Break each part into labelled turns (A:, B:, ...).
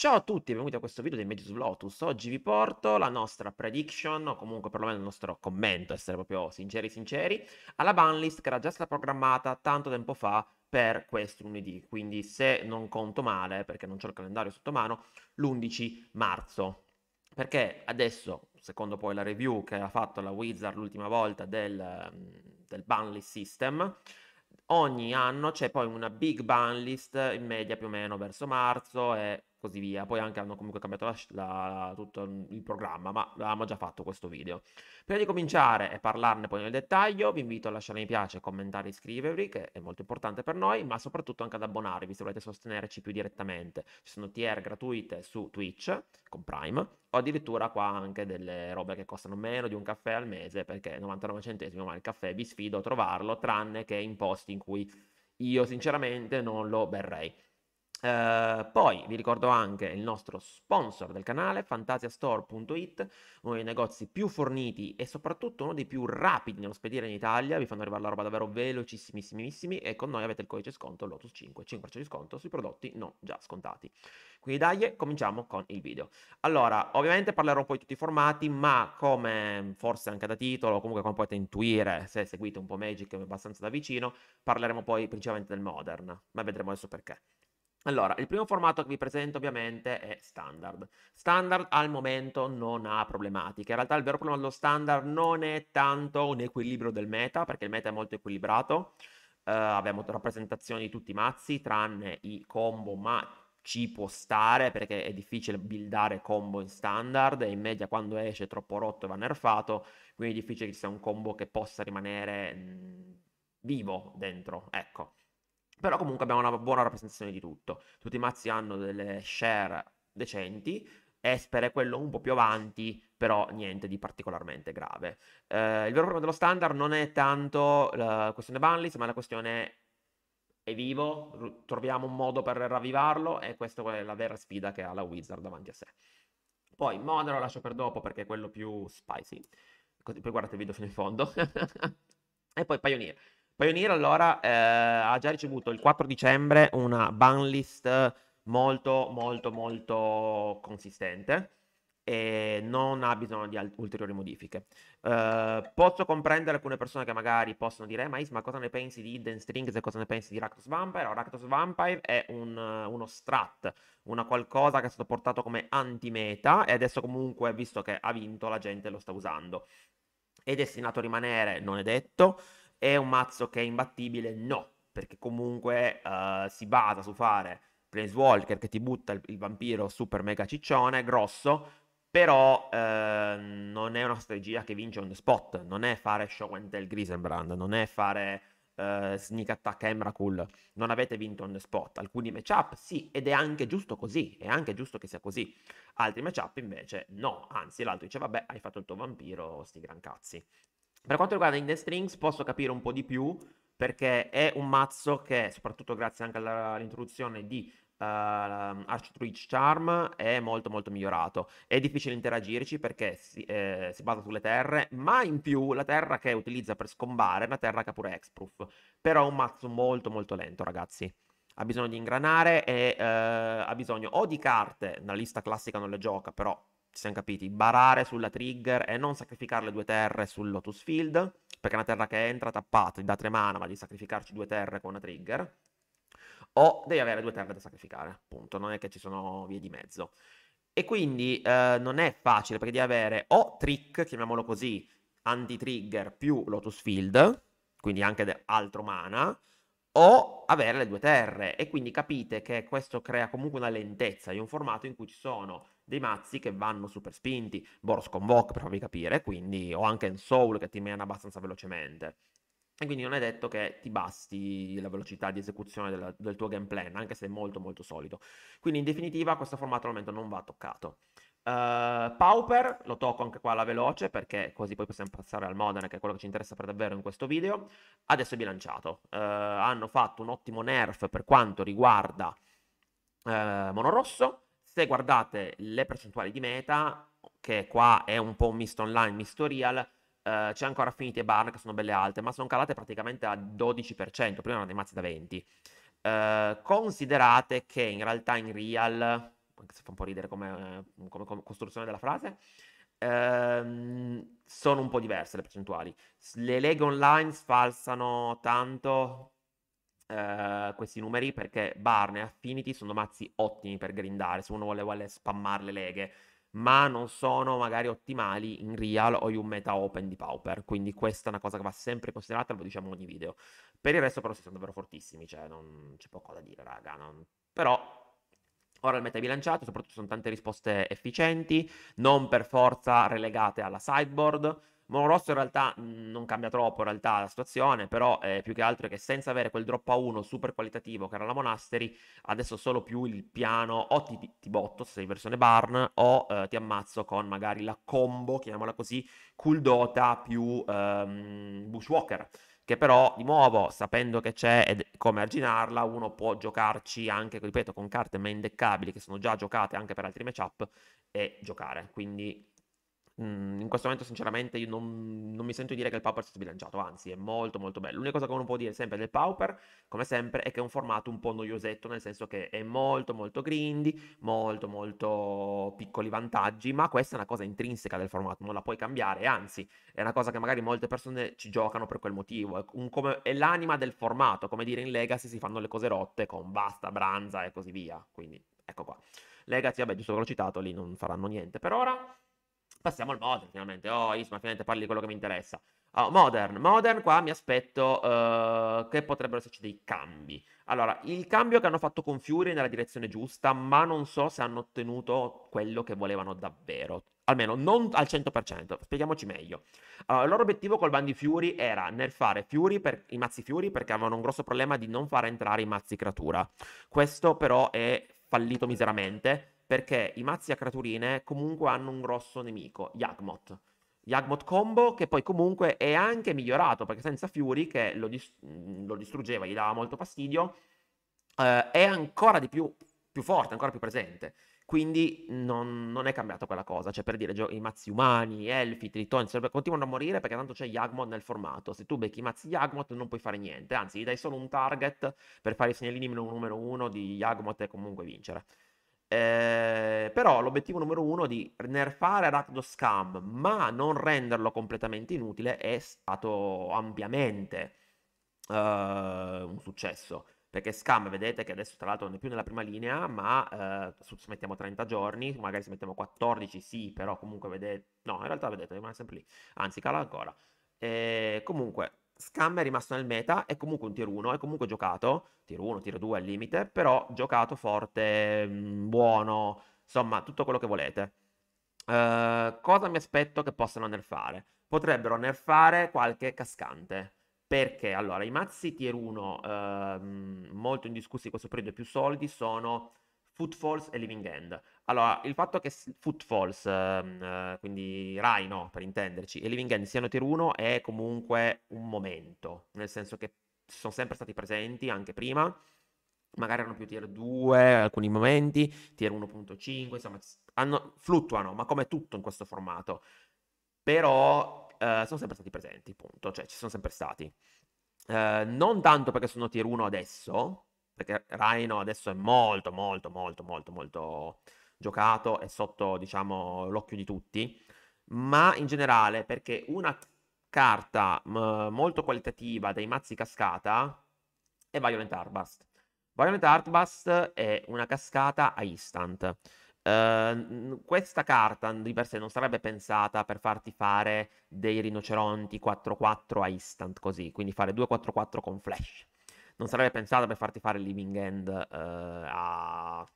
A: Ciao a tutti e benvenuti a questo video di Magic Lotus. Oggi vi porto la nostra prediction, o comunque perlomeno il nostro commento, essere proprio sinceri sinceri, alla banlist che era già stata programmata tanto tempo fa per questo lunedì. Quindi se non conto male, perché non ho il calendario sotto mano, l'11 marzo. Perché adesso, secondo poi la review che ha fatto la Wizard l'ultima volta del, del banlist system, ogni anno c'è poi una big ban list in media più o meno verso marzo e così via. Poi anche hanno comunque cambiato la, la, tutto il programma, ma l'avevamo già fatto questo video. Prima di cominciare e parlarne poi nel dettaglio, vi invito a lasciare mi piace, commentare, iscrivervi, che è molto importante per noi, ma soprattutto anche ad abbonarvi se volete sostenerci più direttamente. Ci sono tier gratuite su Twitch con Prime, o addirittura qua anche delle robe che costano meno di un caffè al mese, perché 99 centesimi, ma il caffè vi sfido a trovarlo, tranne che in posti in cui io sinceramente non lo berrei. Uh, poi vi ricordo anche il nostro sponsor del canale, fantasiastore.it, uno dei negozi più forniti e soprattutto uno dei più rapidi nello spedire in Italia, vi fanno arrivare la roba davvero velocissimissimissimi e con noi avete il codice sconto Lotus5, 5% di sconto sui prodotti non già scontati. Quindi dai, cominciamo con il video. Allora, ovviamente parlerò poi di tutti i formati, ma come forse anche da titolo, comunque come potete intuire se seguite un po' Magic abbastanza da vicino, parleremo poi principalmente del Modern, ma vedremo adesso perché. Allora, il primo formato che vi presento ovviamente è standard. Standard al momento non ha problematiche. In realtà il vero problema dello standard non è tanto un equilibrio del meta, perché il meta è molto equilibrato. Uh, abbiamo rappresentazioni di tutti i mazzi, tranne i combo, ma ci può stare perché è difficile buildare combo in standard e in media quando esce è troppo rotto e va nerfato, quindi è difficile che sia un combo che possa rimanere mh, mhmm, vivo dentro, ecco. Però comunque abbiamo una buona rappresentazione di tutto. Tutti i mazzi hanno delle share decenti. Esper è quello un po' più avanti, però niente di particolarmente grave. Eh, il vero problema dello standard non è tanto la questione banlist, ma la questione è vivo, troviamo un modo per ravvivarlo e questa è la vera sfida che ha la Wizard davanti a sé. Poi Modern lo lascio per dopo perché è quello più spicy, così poi guardate il video fino in fondo. e poi Pioneer. Pioneer allora eh, ha già ricevuto il 4 dicembre una ban list molto molto molto consistente e non ha bisogno di ulteriori modifiche. Eh, posso comprendere alcune persone che magari possono dire eh, ma Isma cosa ne pensi di Hidden Strings e cosa ne pensi di Rakdos Vampire? Allora, Vampire è un, uno strat, una qualcosa che è stato portato come anti-meta e adesso comunque visto che ha vinto la gente lo sta usando. È destinato a rimanere, non è detto, è un mazzo che è imbattibile? No, perché comunque uh, si basa su fare Planeswalker che ti butta il, il vampiro super mega ciccione, grosso, però eh, non è una strategia che vince on the spot, non è fare show and tell Grisenbrand, non è fare eh, sneak attack Emrakul, non avete vinto on the spot. Alcuni matchup sì, ed è anche giusto così, è anche giusto che sia così. Altri matchup invece no, anzi l'altro dice vabbè hai fatto il tuo vampiro, sti gran cazzi. Per quanto riguarda In Strings posso capire un po' di più perché è un mazzo che, soprattutto grazie anche all'introduzione di uh, ehm, Architruich Charm, è molto molto migliorato. È difficile interagirci perché si, eh, si, basa sulle terre, ma in più la terra che utilizza per scombare è una terra che ha pure Hexproof. Però è un mazzo molto molto lento, ragazzi ha bisogno di ingranare e eh, ha bisogno o di carte, nella lista classica non le gioca, però ci siamo capiti, barare sulla trigger e non sacrificare le due terre sul Lotus Field, perché è una terra che entra tappata, gli dà tre mana, ma di sacrificarci due terre con una trigger, o devi avere due terre da sacrificare, appunto, non è che ci sono vie di mezzo. E quindi eh, non è facile, perché devi avere o trick, chiamiamolo così, anti-trigger più Lotus Field, quindi anche altro mana, o avere le due terre. E quindi capite che questo crea comunque una lentezza di un formato in cui ci sono dei mazzi che vanno super spinti, Boros Convoke per farvi capire, quindi o anche in Soul che ti mena abbastanza velocemente. E quindi non è detto che ti basti la velocità di esecuzione della, del tuo game plan, anche se è molto molto solido. Quindi in definitiva questo formato al momento non va toccato. Uh, Pauper, lo tocco anche qua alla veloce perché così poi possiamo passare al Modena che è quello che ci interessa per davvero in questo video. Adesso è bilanciato. Uh, hanno fatto un ottimo nerf per quanto riguarda uh, eh, Monorosso se guardate le percentuali di meta, che qua è un po' misto online, misto real, eh, c'è ancora Affinity e Barn che sono belle alte, ma sono calate praticamente a 12%, prima erano dei mazzi da 20%. Eh, considerate che in realtà in real, anche se fa un po' ridere come, come, come costruzione della frase, ehm, sono un po' diverse le percentuali. Le leghe online sfalsano tanto, eh, questi numeri perché Barn e Affinity sono mazzi ottimi per grindare, se uno vuole, vuole spammare le leghe, ma non sono magari ottimali in real o in un meta open di Pauper, quindi questa è una cosa che va sempre considerata, lo diciamo in ogni video. Per il resto però si sono davvero fortissimi, cioè non c'è poco da dire raga, non... però Ora il meta è bilanciato, soprattutto sono tante risposte efficienti, non per forza relegate alla sideboard. Monorosso in realtà non cambia troppo la situazione, però eh, più che altro è che senza avere quel drop a 1 super qualitativo che era la Monastery, adesso solo più il piano o ti, ti botto se sei in versione barn o eh, ti ammazzo con magari la combo, chiamiamola così, Kuldota più ehm, Bushwalker che però di nuovo sapendo che c'è e come arginarla uno può giocarci anche ripeto con carte main indeccabili che sono già giocate anche per altri matchup e giocare quindi Mhmm, in questo momento, sinceramente, io non, non, mi sento dire che il Pauper sia sbilanciato, anzi, è molto, molto bello. L'unica cosa che uno può dire sempre del Pauper, come sempre, è che è un formato un po' noiosetto, nel senso che è molto, molto grindy, molto, molto piccoli vantaggi, ma questa è una cosa intrinseca del formato, non la puoi cambiare, anzi, è una cosa che magari molte persone ci giocano per quel motivo. È, un, come, è l'anima del formato, come dire in Legacy si fanno le cose rotte con basta, branza e così via. Quindi, ecco qua. Legacy, vabbè, giusto che l'ho citato, lì non faranno niente per ora passiamo al modern finalmente. Oh, Isma, finalmente parli di quello che mi interessa. Oh, modern, modern qua mi aspetto uh, che potrebbero esserci dei cambi. Allora, il cambio che hanno fatto con Fury è nella direzione giusta, ma non so se hanno ottenuto quello che volevano davvero. Almeno non al 100%, spieghiamoci meglio. Allora, eh, il loro obiettivo col ban di Fury era nerfare Fury per, i mazzi Fury perché avevano un grosso problema di non far entrare i mazzi creatura. Questo però è fallito miseramente perché i mazzi a creaturine comunque hanno un grosso nemico, Yagmoth. Yagmoth combo che poi comunque è anche migliorato perché senza Fury che lo, dis- mm, lo distruggeva, gli dava molto fastidio, eh, è ancora di più, più, forte, ancora più presente. Quindi non, non, è cambiata quella cosa, cioè per dire gio- i mazzi umani, elfi, tritoni, continuano a morire perché tanto c'è Yagmoth nel formato. Se tu becchi i mazzi Yagmoth non puoi fare niente, anzi gli dai solo un target per fare i segnalini numero uno di Yagmoth e comunque vincere. Eh, però l'obiettivo numero uno di nerfare Rakdos Scam, ma non renderlo completamente inutile, è stato ampiamente eh, un successo. Perché Scam, vedete che adesso tra l'altro non è più nella prima linea, ma eh, ci mettiamo 30 giorni, magari se mettiamo 14, sì, però comunque vedete... No, in realtà vedete, rimane sempre lì. Anzi, cala ancora. Ehm, comunque, Scam è rimasto nel meta, è comunque un tier 1, è comunque giocato, tier 1, tier 2 al limite, però giocato forte, mm, buono, insomma tutto quello che volete. Uh, cosa mi aspetto che possano nerfare? Potrebbero nerfare qualche cascante. Perché? Allora, i mazzi tier 1, uh, ehm, molto indiscussi in questo periodo, e più soldi, sono Footfalls e Living End. Allora, il fatto che Footfalls, ehm, eh, quindi Rhino per intenderci, e Living End siano tier 1 è comunque un momento, nel senso che sono sempre stati presenti anche prima, magari erano più tier 2 alcuni momenti, tier 1.5, insomma, hanno, fluttuano, ma come tutto in questo formato. Però eh, sono sempre stati presenti, punto, cioè ci sono sempre stati. Eh, non tanto perché sono tier 1 adesso, perché Rhino adesso è molto, molto, molto, molto, molto giocato e sotto, diciamo, l'occhio di tutti, ma in generale perché una carta m- molto qualitativa dei mazzi cascata è Violent Arbast. Violent Arbast è una cascata a instant. Uh, questa carta di per sé non sarebbe pensata per farti fare dei rinoceronti 4-4 a instant così, quindi fare 2-4-4 con flash. Non sarebbe pensata per farti fare Living End uh, a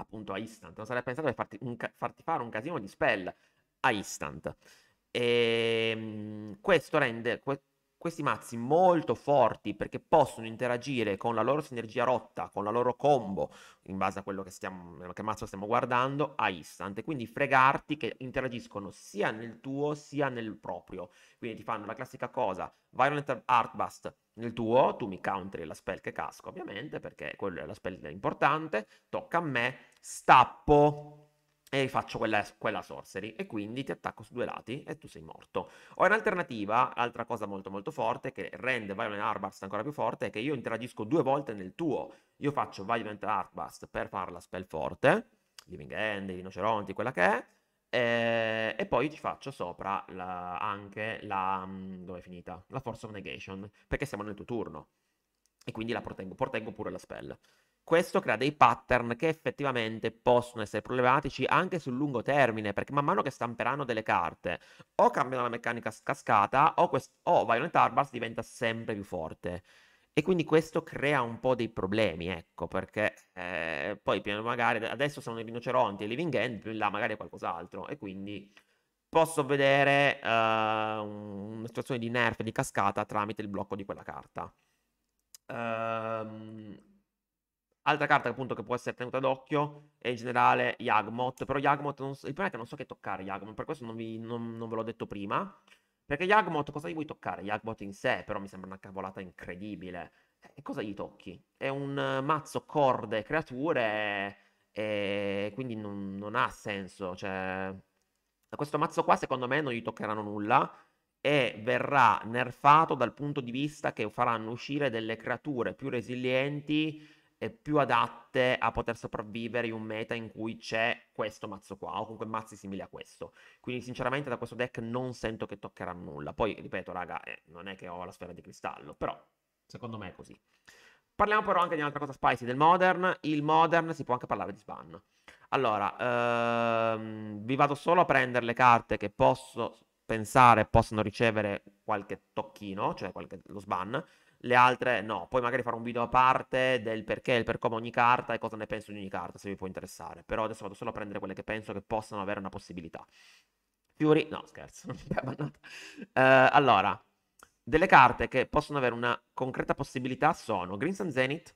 A: appunto a Instant. Non sarei pensato di farti, un, farti, fare un casino di spell a Instant. E, ehm, questo rende que- questi mazzi molto forti perché possono interagire con la loro sinergia rotta, con la loro combo, in base a quello che, stiamo, che mazzo stiamo guardando, a instant. E quindi fregarti che interagiscono sia nel tuo sia nel proprio. Quindi ti fanno la classica cosa, Violent Artbust, nel tuo tu mi counteri la spell che casco, ovviamente, perché quello è la spell importante, tocca a me, stappo e faccio quella, quella sorcery e quindi ti attacco su due lati e tu sei morto. Ho in alternativa, altra cosa molto molto forte che rende Violent Arbust ancora più forte è che io interagisco due volte nel tuo. Io faccio Violent Arbust per fare la spell forte, Living End, Rinoceronti, quella che è, eh, e poi ci faccio sopra la, anche la... Mm, dove è finita? La Force of Negation, perché siamo nel tuo turno. E quindi la proteggo, proteggo pure la spell. Questo crea dei pattern che effettivamente possono essere problematici anche sul lungo termine, perché man mano che stamperanno delle carte, o cambiano la meccanica cascata, o, quest- o Violet Arbars diventa sempre più forte. E quindi questo crea un po' dei problemi, ecco, perché eh, poi magari adesso sono i rinoceronti e Living End, più in là magari è qualcos'altro, e quindi posso vedere uh, una situazione di nerf, di cascata tramite il blocco di quella carta. Um, altra carta appunto che può essere tenuta d'occhio è in generale Yagmoth, però Yagmoth, non so, il problema è che non so che toccare Yagmoth, per questo non, vi, non, non ve l'ho detto prima. Perché Yagmoth cosa gli vuoi toccare? Yagmoth in sé però mi sembra una cavolata incredibile. Eh, e cosa gli tocchi? È un eh, mazzo corde creature e quindi non, non ha senso. Cioè, questo mazzo qua secondo me non gli toccheranno nulla e verrà nerfato dal punto di vista che faranno uscire delle creature più resilienti eh, più adatte a poter sopravvivere in un meta in cui c'è questo mazzo qua, o comunque mazzi simili a questo. Quindi sinceramente da questo deck non sento che toccherà nulla. Poi, ripeto, raga, eh, non è che ho la sfera di cristallo, però secondo me è così. Parliamo però anche di un'altra cosa spicy del Modern. Il Modern si può anche parlare di sban. Allora, ehm, vi vado solo a prendere le carte che posso pensare possano ricevere qualche tocchino, cioè qualche, lo sban le altre no. Poi magari farò un video a parte del perché e il per come ogni carta e cosa ne penso di ogni carta, se vi può interessare. Però adesso vado solo a prendere quelle che penso che possano avere una possibilità. Fury, no scherzo, non mi è Uh, allora, delle carte che possono avere una concreta possibilità sono Green Sun Zenith,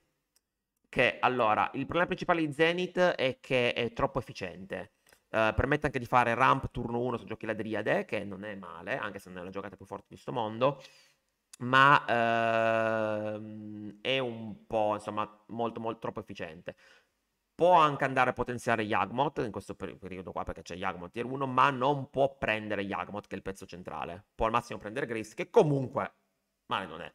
A: che allora, il problema principale di Zenith è che è troppo efficiente. Uh, permette anche di fare ramp turno 1 se giochi la Driade, che non è male, anche se non è la giocata più forte di questo mondo ma ehm, è un po', insomma, molto, molto troppo efficiente. Può anche andare a potenziare Yagmot in questo periodo qua perché c'è Yagmot tier 1, ma non può prendere Yagmot che è il pezzo centrale. Può al massimo prendere Gris, che comunque male non è.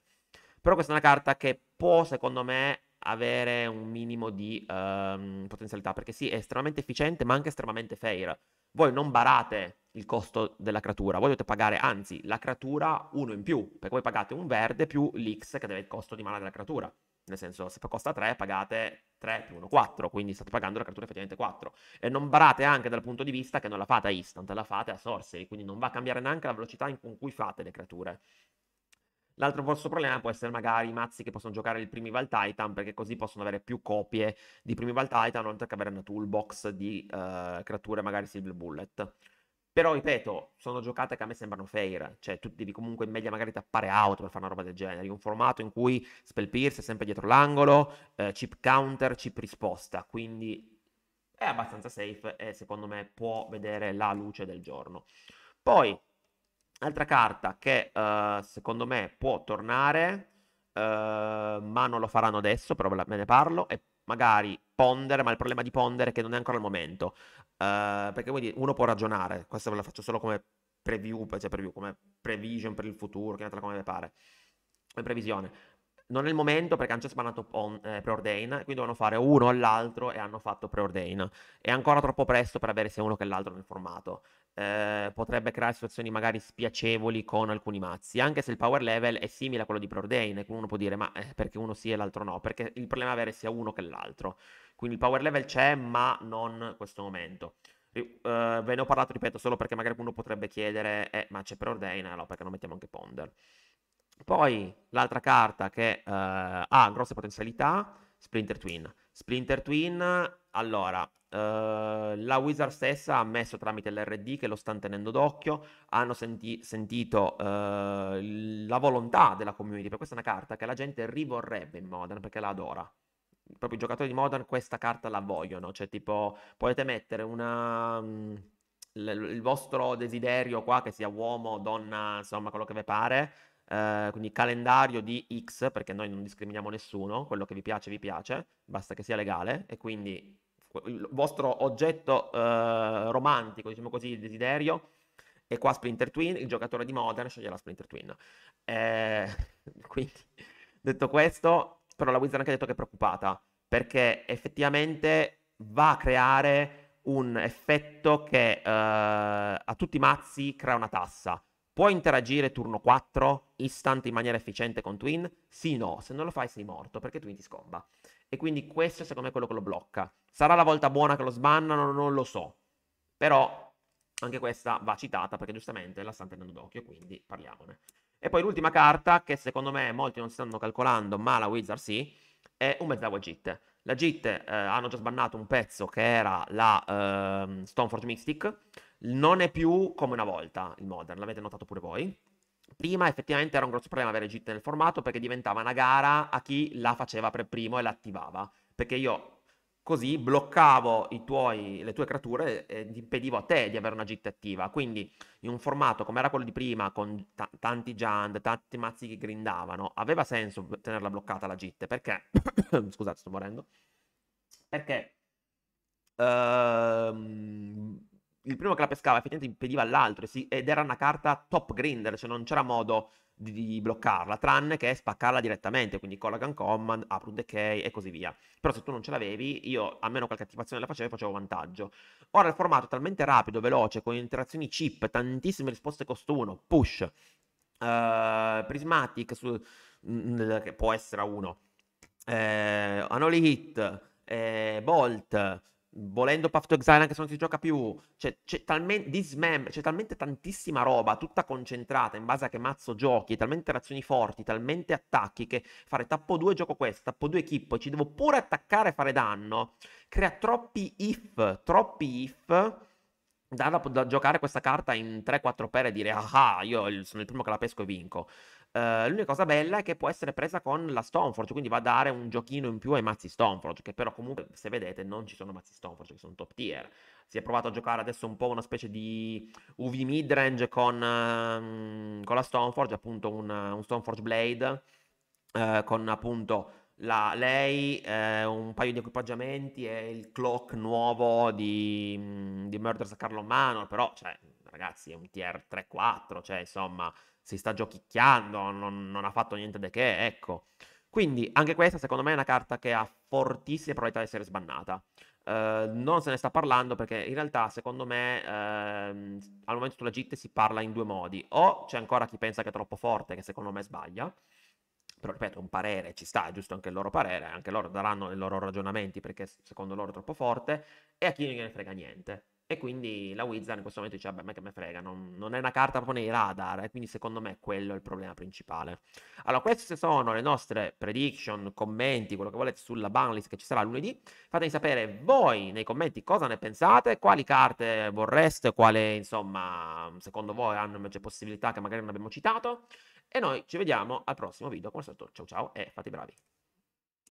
A: Però questa è una carta che può, secondo me, avere un minimo di ehm, potenzialità, perché sì, è estremamente efficiente, ma anche estremamente fair. Voi non barate il costo della creatura, voi dovete pagare anzi la creatura 1 in più, perché voi pagate un verde più l'X che deve il costo di mana della creatura. Nel senso, se costa 3, pagate 3 più 1, 4, quindi state pagando la creatura effettivamente 4. E non barate anche dal punto di vista che non la fate a instant, la fate a sorcery, quindi non va a cambiare neanche la velocità con cui fate le creature. L'altro vostro problema può essere magari i mazzi che possono giocare il Primival Titan, perché così possono avere più copie di Primival Titan, oltre che avere una toolbox di uh, creature magari Silver Bullet. Però, ripeto, sono giocate che a me sembrano fair, cioè tu devi comunque in media magari tappare out per fare una roba del genere, un formato in cui spell pierce è sempre dietro l'angolo, eh, chip counter, chip risposta, quindi è abbastanza safe e secondo me può vedere la luce del giorno. Poi, altra carta che uh, secondo me può tornare, uh, ma non lo faranno adesso, però me ne parlo, è magari Ponder, ma il problema di Ponder è che non è ancora il momento. Uh, perché quindi uno può ragionare, questa ve la faccio solo come preview, cioè preview, come prevision per il futuro, chiamatela come vi pare, come previsione. Non è il momento perché hanno già spannato eh, preordain, quindi devono fare uno all'altro e hanno fatto preordain. È ancora troppo presto per avere sia uno che l'altro nel formato eh, potrebbe creare situazioni magari spiacevoli con alcuni mazzi, anche se il power level è simile a quello di Preordain, uno può dire ma eh, perché uno sì e l'altro no, perché il problema è avere sia uno che l'altro, quindi il power level c'è ma non in questo momento. Uh, ve ne ho parlato, ripeto, solo perché magari qualcuno potrebbe chiedere, eh, ma c'è preordain? Allora, perché non mettiamo anche ponder? Poi l'altra carta che uh, ha grosse potenzialità, Splinter Twin. Splinter Twin, allora, Ehm, la Wizard stessa ha ammesso tramite l'RD che lo stanno tenendo d'occhio, hanno senti- sentito uh, la volontà della community, perché questa è una carta che la gente rivorrebbe in Modern perché la adora. Proprio i giocatori di Modern questa carta la vogliono, cioè tipo potete mettere una, mm, l- il vostro desiderio qua che sia uomo, donna, insomma quello che vi pare, Uh, quindi calendario di X, perché noi non discriminiamo nessuno, quello che vi piace vi piace, basta che sia legale e quindi il vostro oggetto eh, romantico, diciamo così, il desiderio, e qua Splinter Twin, il giocatore di Modern sceglie la Splinter Twin. Eh, quindi, detto questo, però la Wizard ha anche detto che è preoccupata, perché effettivamente va a creare un effetto che eh, a tutti i mazzi crea una tassa. Puoi interagire turno 4 istante in maniera efficiente con Twin? Sì, no, se non lo fai sei morto perché Twin ti scomba. E quindi questo secondo me è quello che lo blocca. Sarà la volta buona che lo sbannano, non lo so. Però anche questa va citata perché giustamente la stanno tenendo d'occhio, quindi parliamone. E poi l'ultima carta, che secondo me molti non stanno calcolando, ma la Wizard sì, è un Mezzawa Jit. La Jit eh, hanno già sbannato un pezzo che era la eh, Stoneforge Mystic, non è più come una volta il Modern, l'avete notato pure voi prima effettivamente era un grosso problema avere JIT nel formato perché diventava una gara a chi la faceva per primo e l'attivava. Perché io così bloccavo tuoi, le tue creature e impedivo a te di avere una JIT attiva. Quindi in un formato come era quello di prima, con t- tanti Jund, tanti mazzi che grindavano, aveva senso tenerla bloccata la JIT. Perché? Scusate, sto morendo. Perché... Ehm il primo che la pescava effettivamente impediva all'altro ed era una carta top grinder, cioè non c'era modo di, di, bloccarla, tranne che spaccarla direttamente, quindi con la gun command, apro un decay e così via. Però se tu non ce l'avevi, io almeno qualche attivazione la facevo, e facevo vantaggio. Ora il formato è talmente rapido, veloce, con interazioni chip, tantissime risposte costuno, push, uh, prismatic, su, mh, mm, mm, che può essere a uno, eh, anoli hit, eh, bolt, volendo Path to Exile anche se non si gioca più, cioè, c'è, talmente, dismem- c'è talmente tantissima roba tutta concentrata in base a che mazzo giochi, talmente reazioni forti, talmente attacchi che fare tappo 2 gioco questo, tappo 2 equipo, e ci devo pure attaccare e fare danno, crea troppi if, troppi if da, da, da giocare questa carta in 3-4 pere e dire ah, ah io sono il primo che la pesco e vinco. Eh, l'unica cosa bella è che può essere presa con la Stoneford, quindi va a dare un giochino in più ai mazzi Stoneford, che però comunque, se vedete, non ci sono mazzi Stoneford, che sono top tier. Si è provato a giocare adesso un po' una specie di UV midrange con, uh, con la Stoneforge, appunto un, un Stoneforge Blade, uh, con appunto la, lei, eh, un paio di equipaggiamenti e il clock nuovo di, di Murders a Carlo Manor, però, cioè, ragazzi, è un tier 3-4, cioè, insomma si sta giochicchiando, non, non ha fatto niente di che, ecco. Quindi anche questa secondo me è una carta che ha fortissime probabilità di essere sbannata. Uh, non se ne sta parlando perché in realtà secondo me uh, al momento sulla GIT si parla in due modi. O c'è ancora chi pensa che è troppo forte, che secondo me sbaglia, però ripeto, un parere ci sta, è giusto anche il loro parere, anche loro daranno i loro ragionamenti perché secondo loro è troppo forte, e a chi non gliene frega niente. E quindi la Wizard in questo momento dice, vabbè, ma che me frega, non, non, è una carta proprio nei radar, e eh, quindi secondo me quello è il problema principale. Allora, queste sono le nostre prediction, commenti, quello che volete sulla banlist che ci sarà lunedì. Fatemi sapere voi nei commenti cosa ne pensate, quali carte vorreste, quale, insomma, secondo voi hanno invece possibilità che magari non abbiamo citato. E noi ci vediamo al prossimo video, come sempre, ciao ciao e fate i bravi.